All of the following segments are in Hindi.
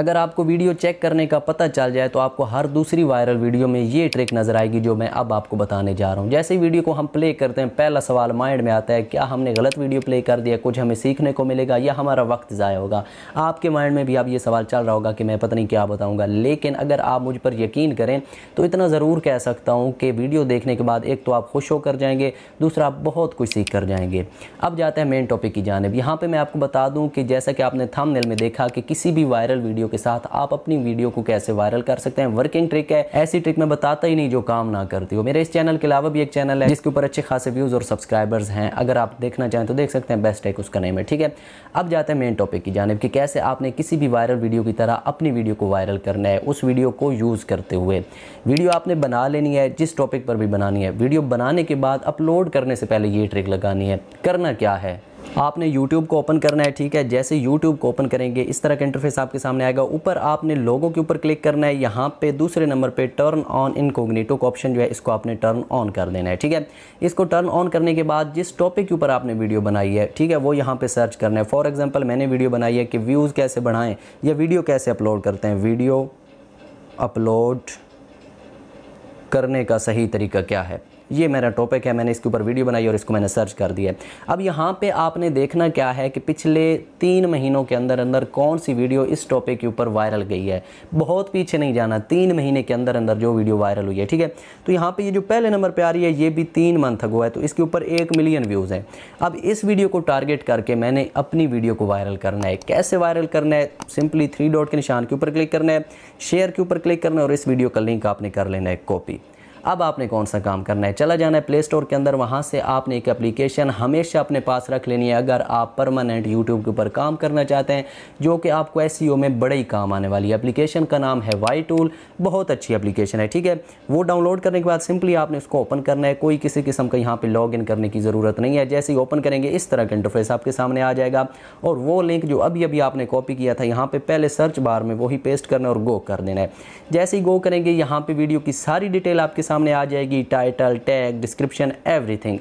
अगर आपको वीडियो चेक करने का पता चल जाए तो आपको हर दूसरी वायरल वीडियो में ये ट्रिक नज़र आएगी जो मैं अब आपको बताने जा रहा हूँ जैसे वीडियो को हम प्ले करते हैं पहला सवाल माइंड में आता है क्या हमने गलत वीडियो प्ले कर दिया कुछ हमें सीखने को मिलेगा या हमारा वक्त ज़ाया होगा आपके माइंड में भी अब ये सवाल चल रहा होगा कि मैं पता नहीं क्या बताऊँगा लेकिन अगर आप मुझ पर यकीन करें तो इतना ज़रूर कह सकता हूँ कि वीडियो देखने के बाद एक तो आप खुश होकर जाएंगे दूसरा आप बहुत कुछ सीख कर जाएंगे अब जाते हैं मेन टॉपिक की जानब यहाँ पर मैं आपको बता दूँ कि जैसा कि आपने थम में देखा कि किसी भी वायरल वीडियो के साथ आप अपनी वीडियो को कैसे वायरल कर सकते हैं वर्किंग ट्रिक है ऐसी ट्रिक में बताता ही नहीं जो काम ना करती हो मेरे इस चैनल के अलावा भी एक चैनल है जिसके ऊपर अच्छे खासे व्यूज़ और सब्सक्राइबर्स हैं अगर आप देखना चाहें तो देख सकते हैं बेस्ट है उसका नेम है ठीक है अब जाते हैं मेन टॉपिक की जानब कि कैसे आपने किसी भी वायरल वीडियो की तरह अपनी वीडियो को वायरल करना है उस वीडियो को यूज़ करते हुए वीडियो आपने बना लेनी है जिस टॉपिक पर भी बनानी है वीडियो बनाने के बाद अपलोड करने से पहले ये ट्रिक लगानी है करना क्या है आपने YouTube को ओपन करना है ठीक है जैसे YouTube को ओपन करेंगे इस तरह का इंटरफेस आपके सामने आएगा ऊपर आपने लोगों के ऊपर क्लिक करना है यहाँ पे दूसरे नंबर पे टर्न ऑन इनकोग्निटो का ऑप्शन जो है इसको आपने टर्न ऑन कर देना है ठीक है इसको टर्न ऑन करने के बाद जिस टॉपिक के ऊपर आपने वीडियो बनाई है ठीक है वो यहाँ पर सर्च करना है फॉर एग्जाम्पल मैंने वीडियो बनाई है कि व्यूज़ कैसे बढ़ाएँ या वीडियो कैसे अपलोड करते हैं वीडियो अपलोड करने का सही तरीका क्या है ये मेरा टॉपिक है मैंने इसके ऊपर वीडियो बनाई और इसको मैंने सर्च कर दिया अब यहाँ पे आपने देखना क्या है कि पिछले तीन महीनों के अंदर अंदर कौन सी वीडियो इस टॉपिक के ऊपर वायरल गई है बहुत पीछे नहीं जाना तीन महीने के अंदर अंदर जो वीडियो वायरल हुई है ठीक है तो यहाँ पर ये जो पहले नंबर पर आ रही है ये भी तीन मंथ अगो है तो इसके ऊपर एक मिलियन व्यूज़ हैं अब इस वीडियो को टारगेट करके मैंने अपनी वीडियो को वायरल करना है कैसे वायरल करना है सिंपली थ्री डॉट के निशान के ऊपर क्लिक करना है शेयर के ऊपर क्लिक करना है और इस वीडियो का लिंक आपने कर लेना है कॉपी अब आपने कौन सा काम करना है चला जाना है प्ले स्टोर के अंदर वहाँ से आपने एक एप्लीकेशन हमेशा अपने पास रख लेनी है अगर आप परमानेंट यूट्यूब के ऊपर काम करना चाहते हैं जो कि आपको एस e में बड़े ही काम आने वाली है एप्लीकेशन का नाम है वाई टूल बहुत अच्छी एप्लीकेशन है ठीक है वो डाउनलोड करने के बाद सिंपली आपने उसको ओपन करना है कोई किसी किस्म का यहाँ पर लॉग इन करने की ज़रूरत नहीं है जैसे ही ओपन करेंगे इस तरह का इंटरफेस आपके सामने आ जाएगा और वो लिंक जो अभी अभी आपने कॉपी किया था यहाँ पर पहले सर्च बार में वही पेस्ट करना और गो कर देना है जैसे ही गो करेंगे यहाँ पर वीडियो की सारी डिटेल आपके सामने आ जाएगी टाइटल टैग डिस्क्रिप्शन एवरीथिंग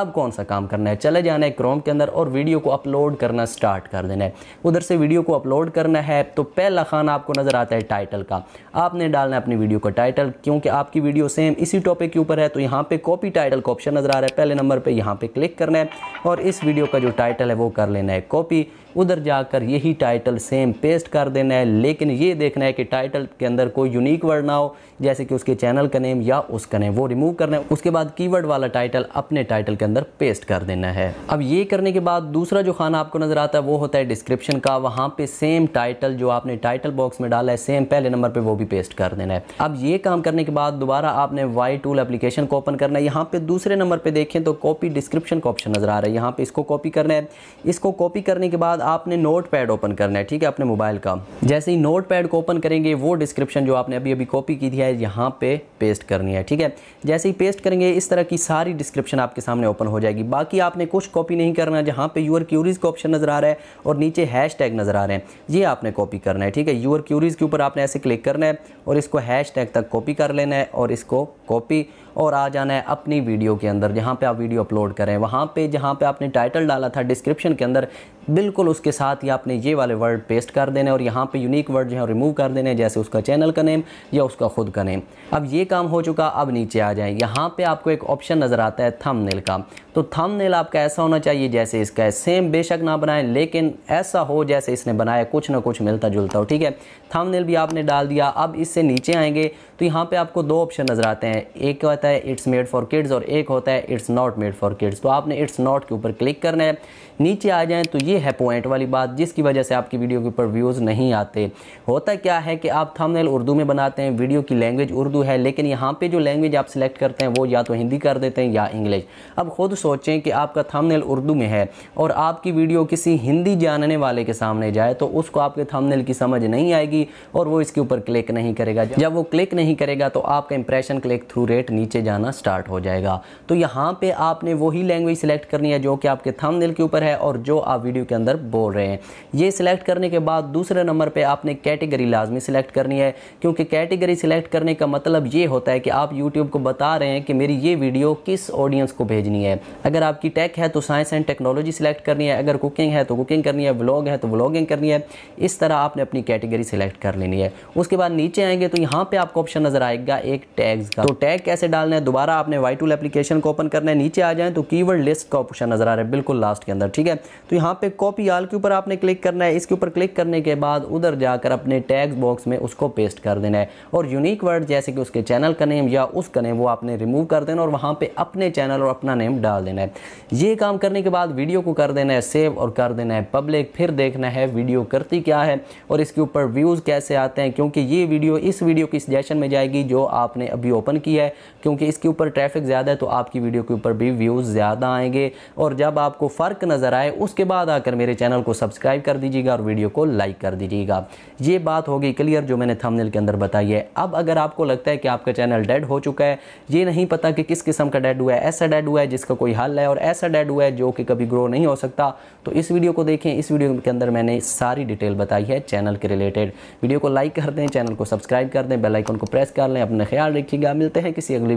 अब कौन सा काम करना है चले जाना है क्रोम के अंदर और वीडियो को अपलोड करना स्टार्ट कर देना है उधर से वीडियो को अपलोड करना है तो पहला खान आपको नज़र आता है टाइटल का आपने डालना है अपनी वीडियो का टाइटल क्योंकि आपकी वीडियो सेम इसी टॉपिक के ऊपर है तो यहाँ पे कॉपी टाइटल का ऑप्शन नज़र आ रहा है पहले नंबर पर यहाँ पर क्लिक करना है और इस वीडियो का जो टाइटल है वो कर लेना है कॉपी उधर जाकर यही टाइटल सेम पेस्ट कर देना है लेकिन ये देखना है कि टाइटल के अंदर कोई यूनिक वर्ड ना हो जैसे कि उसके चैनल का नेम या उस करें वो रिमूव करना है उसके बाद कीवर्ड वाला टाइटल अपने टाइटल के अंदर पेस्ट कर देना है अब ये करने के बाद दूसरा जो खाना आपको नज़र आता है वो होता है डिस्क्रिप्शन का वहाँ पे सेम टाइटल जो आपने टाइटल बॉक्स में डाला है सेम पहले नंबर पे वो भी पेस्ट कर देना है अब ये काम करने के बाद दोबारा आपने वाई टूल एप्लीकेशन को ओपन करना है यहाँ पे दूसरे नंबर पर देखें तो कॉपी डिस्क्रिप्शन का ऑप्शन नज़र आ रहा है यहाँ पे इसको कॉपी करना है इसको कॉपी करने के बाद आपने नोट पैड ओपन करना है ठीक है अपने मोबाइल का जैसे ही नोट पैड को ओपन करेंगे वो डिस्क्रिप्शन जो आपने अभी अभी कॉपी की थी है यहाँ पे पेस्ट करनी है है ठीक है जैसे ही पेस्ट करेंगे इस तरह की सारी डिस्क्रिप्शन आपके सामने ओपन हो जाएगी बाकी आपने कुछ कॉपी नहीं करना जहाँ पे यूर क्यूरीज़ का ऑप्शन नज़र आ रहा है और नीचे हैश टैग नज़र आ रहे हैं ये आपने कॉपी करना है ठीक है यूर क्यूरीज़ के ऊपर आपने ऐसे क्लिक करना है और इसको हैश टैग तक कॉपी कर लेना है और इसको कॉपी और आ जाना है अपनी वीडियो के अंदर जहाँ पे आप वीडियो अपलोड करें वहाँ पे जहाँ पे आपने टाइटल डाला था डिस्क्रिप्शन के अंदर बिल्कुल उसके साथ ही आपने ये वाले वर्ड पेस्ट कर देने और यहाँ पे यूनिक वर्ड जो है रिमूव कर देने जैसे उसका चैनल का नेम या उसका खुद का नेम अब ये काम हो चुका अब नीचे आ जाए यहाँ पर आपको एक ऑप्शन नज़र आता है थम का तो थम आपका ऐसा होना चाहिए जैसे इसका है सेम बेशक ना बनाएं लेकिन ऐसा हो जैसे इसने बनाया कुछ ना कुछ मिलता जुलता हो ठीक है थम भी आपने डाल दिया अब इससे नीचे आएंगे तो यहाँ पर आपको दो ऑप्शन नज़र आते हैं एक जाता है इट्स मेड फॉर किड्स और एक होता है it's not made for kids तो आपने इट्स नॉट के ऊपर क्लिक करना है नीचे आ जाएँ तो ये है पॉइंट वाली बात जिसकी वजह से आपकी वीडियो के ऊपर व्यूज़ नहीं आते होता क्या है कि आप थंबनेल उर्दू में बनाते हैं वीडियो की लैंग्वेज उर्दू है लेकिन यहाँ पे जो लैंग्वेज आप सिलेक्ट करते हैं वो या तो हिंदी कर देते हैं या इंग्लिश अब खुद सोचें कि आपका थंबनेल उर्दू में है और आपकी वीडियो किसी हिंदी जानने वाले के सामने जाए तो उसको आपके थंबनेल की समझ नहीं आएगी और वो इसके ऊपर क्लिक नहीं करेगा जब वो क्लिक नहीं करेगा तो आपका इंप्रेशन क्लिक थ्रू रेट नीचे नीचे जाना स्टार्ट हो जाएगा तो यहाँ पे आपने वही लैंग्वेज सिलेक्ट करनी है जो कि आपके थंबनेल के ऊपर है और जो आप वीडियो के अंदर बोल रहे हैं ये सिलेक्ट करने के बाद दूसरे नंबर पर आपने कैटेगरी लाजमी सिलेक्ट करनी है क्योंकि कैटेगरी सिलेक्ट करने का मतलब ये होता है कि आप यूट्यूब को बता रहे हैं कि मेरी ये वीडियो किस ऑडियंस को भेजनी है अगर आपकी टेक है तो साइंस एंड टेक्नोलॉजी सिलेक्ट करनी है अगर कुकिंग है तो कुकिंग करनी है व्लॉग है तो व्लॉगिंग करनी है इस तरह आपने अपनी कैटेगरी सिलेक्ट कर लेनी है उसके बाद नीचे आएंगे तो यहाँ पे आपको ऑप्शन नजर आएगा एक टैग्स का तो टैग कैसे डाल डालना है दोबारा आपने वाई टूल एप्लीकेशन को ओपन करना है नीचे आ जाए तो कीवर्ड लिस्ट का ऑप्शन नज़र आ रहा है बिल्कुल लास्ट के अंदर ठीक है तो यहाँ पे कॉपी आल के ऊपर आपने क्लिक करना है इसके ऊपर क्लिक करने के बाद उधर जाकर अपने टैग बॉक्स में उसको पेस्ट कर देना है और यूनिक वर्ड जैसे कि उसके चैनल का नेम या उसका नेम वो आपने रिमूव कर देना और वहाँ पर अपने चैनल और अपना नेम डाल देना है ये काम करने के बाद वीडियो को कर देना है सेव और कर देना है पब्लिक फिर देखना है वीडियो करती क्या है और इसके ऊपर व्यूज़ कैसे आते हैं क्योंकि ये वीडियो इस वीडियो की सजेशन में जाएगी जो आपने अभी ओपन की है क्योंकि क्योंकि इसके ऊपर ट्रैफिक ज़्यादा है तो आपकी वीडियो के ऊपर भी व्यूज़ ज़्यादा आएंगे और जब आपको फ़र्क नज़र आए उसके बाद आकर मेरे चैनल को सब्सक्राइब कर दीजिएगा और वीडियो को लाइक कर दीजिएगा ये बात होगी क्लियर जो मैंने थंबनेल के अंदर बताई है अब अगर आपको लगता है कि आपका चैनल डेड हो चुका है ये नहीं पता कि किस किस्म का डेड हुआ है ऐसा डेड हुआ है जिसका कोई हल है और ऐसा डेड हुआ है जो कि कभी ग्रो नहीं हो सकता तो इस वीडियो को देखें इस वीडियो के अंदर मैंने सारी डिटेल बताई है चैनल के रिलेटेड वीडियो को लाइक कर दें चैनल को सब्सक्राइब कर दें बेलाइकन को प्रेस कर लें अपना ख्याल रखिएगा मिलते हैं किसी अगली